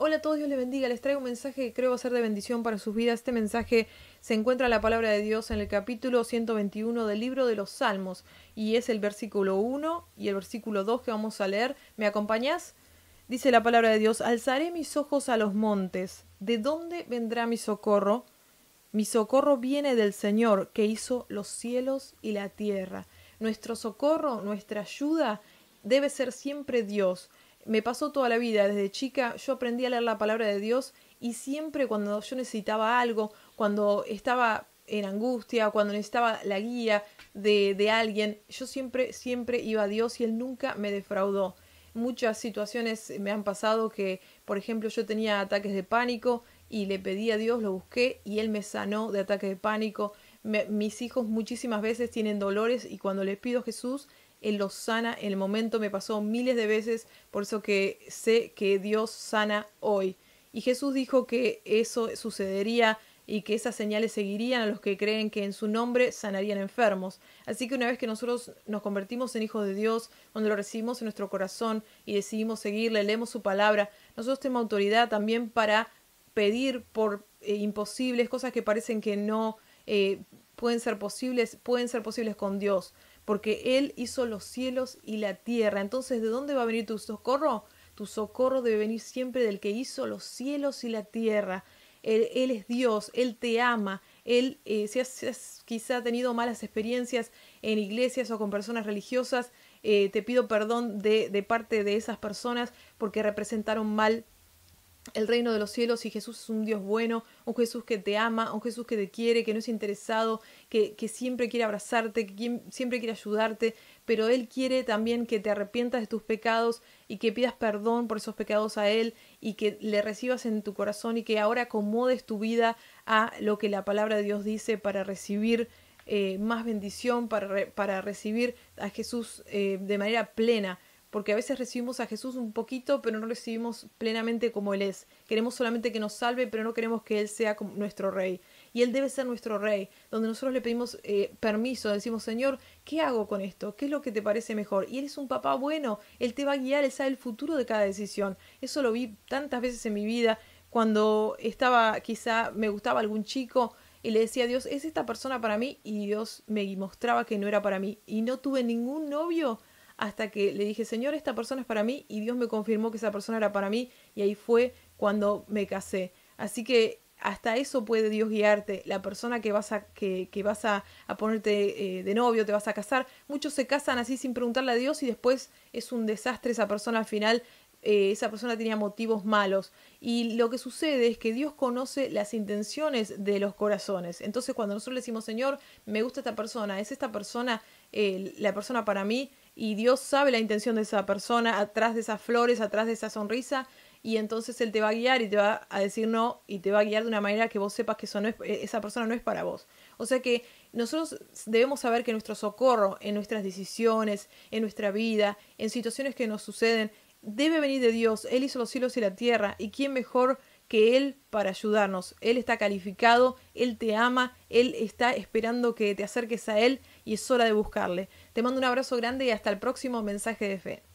Hola a todos, Dios les bendiga. Les traigo un mensaje que creo va a ser de bendición para sus vidas. Este mensaje se encuentra en la palabra de Dios en el capítulo 121 del libro de los Salmos y es el versículo 1 y el versículo 2 que vamos a leer. ¿Me acompañas? Dice la palabra de Dios, alzaré mis ojos a los montes. ¿De dónde vendrá mi socorro? Mi socorro viene del Señor que hizo los cielos y la tierra. Nuestro socorro, nuestra ayuda debe ser siempre Dios me pasó toda la vida, desde chica yo aprendí a leer la palabra de Dios y siempre cuando yo necesitaba algo, cuando estaba en angustia, cuando necesitaba la guía de, de alguien, yo siempre, siempre iba a Dios y Él nunca me defraudó. Muchas situaciones me han pasado que, por ejemplo, yo tenía ataques de pánico y le pedí a Dios, lo busqué y Él me sanó de ataques de pánico. mis hijos muchísimas veces tienen dolores y cuando les pido a Jesús, él los sana en el momento, me pasó miles de veces, por eso que sé que Dios sana hoy. Y Jesús dijo que eso sucedería y que esas señales seguirían a los que creen que en su nombre sanarían enfermos. Así que una vez que nosotros nos convertimos en hijos de Dios, cuando lo recibimos en nuestro corazón y decidimos seguirle, leemos su palabra, nosotros tenemos autoridad también para pedir por eh, imposibles, cosas que parecen que no eh, pueden ser posibles, pueden ser posibles con Dios, porque Él hizo los cielos y la tierra. Entonces, ¿de dónde va a venir tu socorro? Tu socorro debe venir siempre del que hizo los cielos y la tierra. Él, es Dios, Él te ama, Él, eh, si, has, quizás tenido malas experiencias en iglesias o con personas religiosas, eh, te pido perdón de parte de esas personas porque representaron mal el reino de los cielos y Jesús es un Dios bueno, un Jesús que te ama, un Jesús que te quiere, que no es interesado, que, siempre quiere abrazarte, que siempre quiere ayudarte, pero Él quiere también que te arrepientas de tus pecados y que pidas perdón por esos pecados a Él y que le recibas en tu corazón y que ahora acomodes tu vida a lo que la palabra de Dios dice para recibir eh, más bendición, para, para recibir a Jesús eh, de manera plena porque a veces recibimos a Jesús un poquito, pero no recibimos plenamente como Él es. Queremos solamente que nos salve, pero no queremos que Él sea nuestro rey. Y Él debe ser nuestro rey, donde nosotros le pedimos eh, permiso, decimos, Señor, ¿qué hago con esto? ¿Qué es lo que te parece mejor? Y Él es un papá bueno, Él te va a guiar, Él sabe el futuro de cada decisión. Eso lo vi tantas veces en mi vida, cuando estaba, quizá me gustaba algún chico, y le decía a Dios, ¿es esta persona para mí? Y Dios me mostraba que no era para mí. Y no tuve ningún novio hasta que le dije, Señor, esta persona es para mí y Dios me confirmó que esa persona era para mí y ahí fue cuando me casé. Así que hasta eso puede Dios guiarte. La persona que vas a, que, vas a, a ponerte eh, de novio, te vas a casar. Muchos se casan así sin preguntarle a Dios y después es un desastre esa persona al final. Eh, esa persona tenía motivos malos. Y lo que sucede es que Dios conoce las intenciones de los corazones. Entonces cuando nosotros le decimos, Señor, me gusta esta persona, es esta persona eh, la persona para mí, y Dios sabe la intención de esa persona atrás de esas flores, atrás de esa sonrisa y entonces Él te va a guiar y te va a decir no y te va a guiar de una manera que vos sepas que eso no es, eh, esa persona no es para vos. O sea que nosotros debemos saber que nuestro socorro en nuestras decisiones, en nuestra vida, en situaciones que nos suceden, debe venir de Dios. Él hizo los cielos y la tierra y quién mejor que Él para ayudarnos. Él está calificado, Él te ama, Él está esperando que te acerques a Él y es hora de buscarle. Te mando un abrazo grande y hasta el próximo mensaje de fe.